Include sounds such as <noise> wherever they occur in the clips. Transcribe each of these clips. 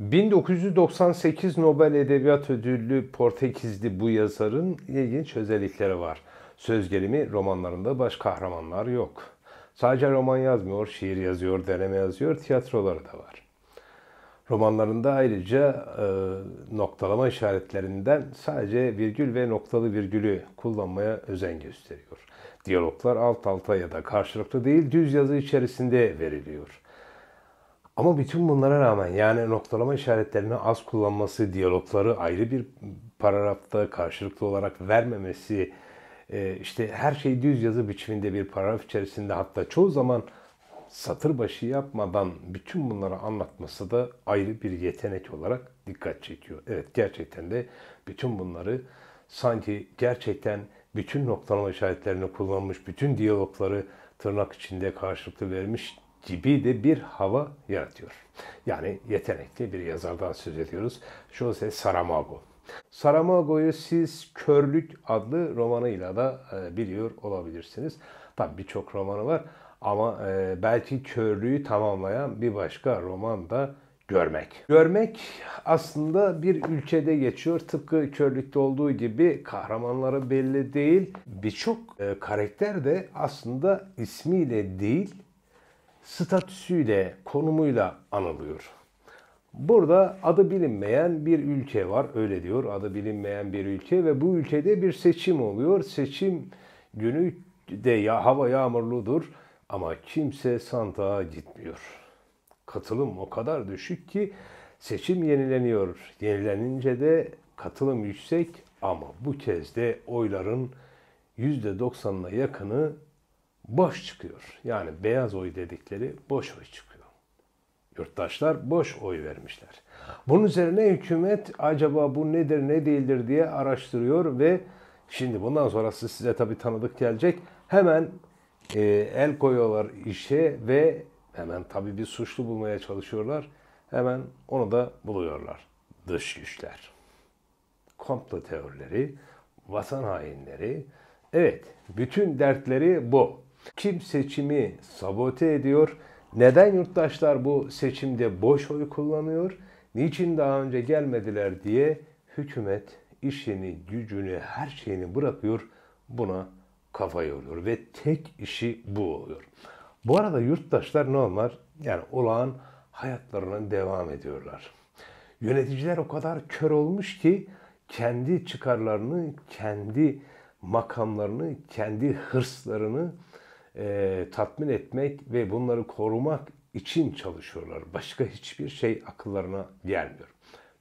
1998 Nobel Edebiyat Ödüllü Portekizli bu yazarın ilginç özellikleri var. Söz gelimi romanlarında baş kahramanlar yok. Sadece roman yazmıyor, şiir yazıyor, deneme yazıyor, tiyatroları da var. Romanlarında ayrıca e, noktalama işaretlerinden sadece virgül ve noktalı virgülü kullanmaya özen gösteriyor. Diyaloglar alt alta ya da karşılıklı değil düz yazı içerisinde veriliyor. Ama bütün bunlara rağmen yani noktalama işaretlerini az kullanması, diyalogları ayrı bir paragrafta karşılıklı olarak vermemesi, e, işte her şey düz yazı biçiminde bir paragraf içerisinde hatta çoğu zaman satır başı yapmadan bütün bunları anlatması da ayrı bir yetenek olarak dikkat çekiyor. Evet gerçekten de bütün bunları sanki gerçekten bütün noktalama işaretlerini kullanmış, bütün diyalogları tırnak içinde karşılıklı vermiş gibi de bir hava yaratıyor. Yani yetenekli bir yazardan söz ediyoruz. Jose Saramago. Saramago'yu siz Körlük adlı romanıyla da e, biliyor olabilirsiniz. Tabi birçok romanı var ama e, belki körlüğü tamamlayan bir başka roman da Görmek. Görmek aslında bir ülkede geçiyor. Tıpkı körlükte olduğu gibi kahramanları belli değil. Birçok e, karakter de aslında ismiyle değil statüsüyle, konumuyla anılıyor. Burada adı bilinmeyen bir ülke var, öyle diyor. Adı bilinmeyen bir ülke ve bu ülkede bir seçim oluyor. Seçim günü de ya hava yağmurludur ama kimse sandığa gitmiyor. Katılım o kadar düşük ki seçim yenileniyor. Yenilenince de katılım yüksek ama bu kez de oyların %90'ına yakını boş çıkıyor. Yani beyaz oy dedikleri boş oy çıkıyor. Yurttaşlar boş oy vermişler. Bunun üzerine hükümet acaba bu nedir ne değildir diye araştırıyor ve şimdi bundan sonrası size tabii tanıdık gelecek. Hemen e, el koyuyorlar işe ve hemen tabii bir suçlu bulmaya çalışıyorlar. Hemen onu da buluyorlar. Dış güçler. Komplo teorileri, vatan hainleri. Evet, bütün dertleri bu. Kim seçimi sabote ediyor? Neden yurttaşlar bu seçimde boş oy kullanıyor? Niçin daha önce gelmediler diye hükümet işini, gücünü, her şeyini bırakıyor. Buna kafa yoruyor ve tek işi bu oluyor. Bu arada yurttaşlar ne onlar? Yani olağan hayatlarına devam ediyorlar. Yöneticiler o kadar kör olmuş ki kendi çıkarlarını, kendi makamlarını, kendi hırslarını e, tatmin etmek ve bunları korumak için çalışıyorlar. Başka hiçbir şey akıllarına gelmiyor.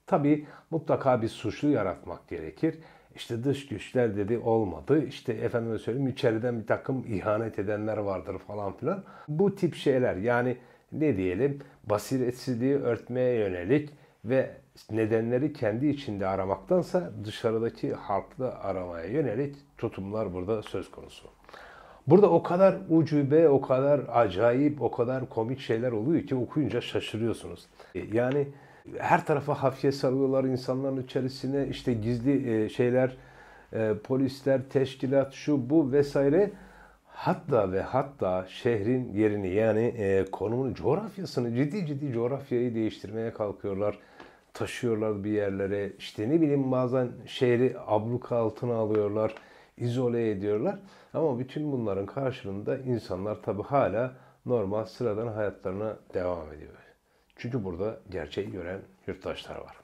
Tabi mutlaka bir suçlu yaratmak gerekir. İşte dış güçler dedi olmadı. İşte efendime söyleyeyim içeriden bir takım ihanet edenler vardır falan filan. Bu tip şeyler yani ne diyelim basiretsizliği örtmeye yönelik ve nedenleri kendi içinde aramaktansa dışarıdaki halkla aramaya yönelik tutumlar burada söz konusu. Burada o kadar ucube, o kadar acayip, o kadar komik şeyler oluyor ki okuyunca şaşırıyorsunuz. E, yani her tarafa hafiye sarıyorlar insanların içerisine işte gizli e, şeyler, e, polisler, teşkilat, şu bu vesaire. Hatta ve hatta şehrin yerini yani konumunu, coğrafyasını ciddi ciddi coğrafyayı değiştirmeye kalkıyorlar taşıyorlar bir yerlere. işte ne bileyim bazen şehri abluka altına alıyorlar izole ediyorlar. Ama bütün bunların karşılığında insanlar tabi hala normal sıradan hayatlarına devam ediyor. Çünkü burada gerçeği gören yurttaşlar var.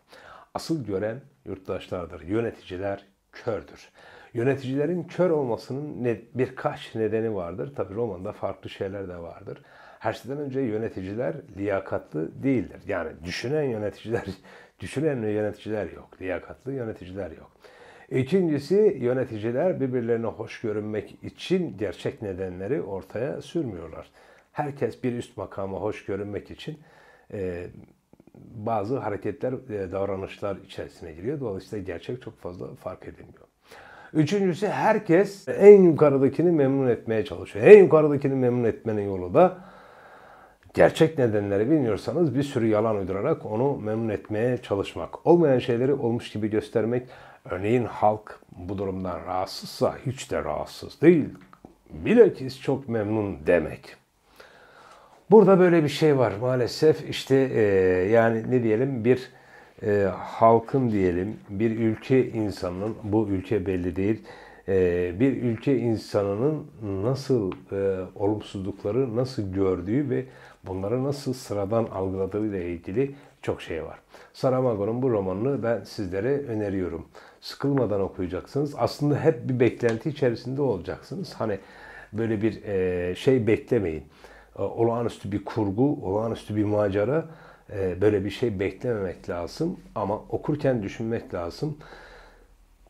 Asıl gören yurttaşlardır. Yöneticiler kördür. Yöneticilerin kör olmasının birkaç nedeni vardır. Tabi romanda farklı şeyler de vardır. Her şeyden önce yöneticiler liyakatlı değildir. Yani düşünen yöneticiler, <laughs> düşünen yöneticiler yok. Liyakatlı yöneticiler yok. İkincisi yöneticiler birbirlerine hoş görünmek için gerçek nedenleri ortaya sürmüyorlar. Herkes bir üst makama hoş görünmek için e, bazı hareketler, e, davranışlar içerisine giriyor. Dolayısıyla gerçek çok fazla fark edilmiyor. Üçüncüsü herkes en yukarıdakini memnun etmeye çalışıyor. En yukarıdakini memnun etmenin yolu da gerçek nedenleri bilmiyorsanız bir sürü yalan uydurarak onu memnun etmeye çalışmak. Olmayan şeyleri olmuş gibi göstermek. Örneğin halk bu durumdan rahatsızsa hiç de rahatsız değil. Bilakis çok memnun demek. Burada böyle bir şey var maalesef işte e, yani ne diyelim bir e, halkın diyelim bir ülke insanının bu ülke belli değil ee, bir ülke insanının nasıl e, olumsuzlukları nasıl gördüğü ve bunları nasıl sıradan algıladığı ile ilgili çok şey var. Saramago'nun bu romanını ben sizlere öneriyorum. Sıkılmadan okuyacaksınız. Aslında hep bir beklenti içerisinde olacaksınız. Hani böyle bir e, şey beklemeyin. E, olağanüstü bir kurgu, olağanüstü bir macera e, böyle bir şey beklememek lazım ama okurken düşünmek lazım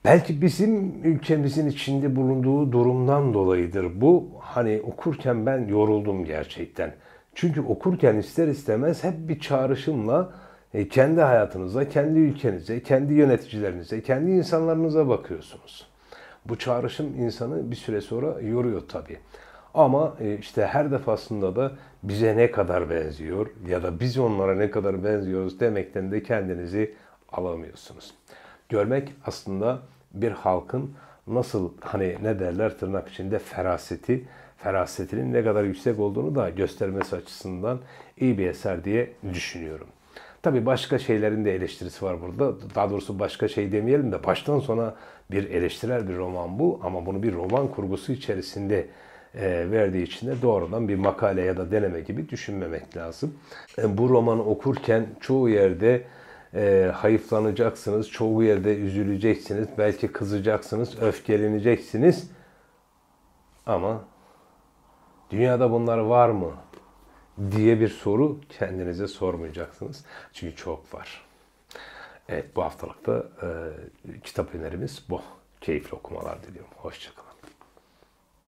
Belki bizim ülkemizin içinde bulunduğu durumdan dolayıdır bu. Hani okurken ben yoruldum gerçekten. Çünkü okurken ister istemez hep bir çağrışımla e, kendi hayatınıza, kendi ülkenize, kendi yöneticilerinize, kendi insanlarınıza bakıyorsunuz. Bu çağrışım insanı bir süre sonra yoruyor tabii. Ama e, işte her defasında da bize ne kadar benziyor ya da biz onlara ne kadar benziyoruz demekten de kendinizi alamıyorsunuz. Görmek aslında bir halkın nasıl hani ne derler tırnak içinde feraseti, ferasetinin ne kadar yüksek olduğunu da göstermesi açısından iyi bir eser diye düşünüyorum. Tabi başka şeylerin de eleştirisi var burada. Daha doğrusu başka şey demeyelim de baştan sona bir eleştirel bir roman bu ama bunu bir roman kurgusu içerisinde e, verdiği için de doğrudan bir makale ya da deneme gibi düşünmemek lazım. E, bu romanı okurken çoğu yerde e, hayıflanacaksınız, çoğu yerde üzüleceksiniz, belki kızacaksınız, öfkeleneceksiniz. Ama dünyada bunlar var mı diye bir soru kendinize sormayacaksınız. Çünkü çok var. Evet bu haftalıkta e, kitap önerimiz bu. Keyifli okumalar diliyorum. Hoşçakalın.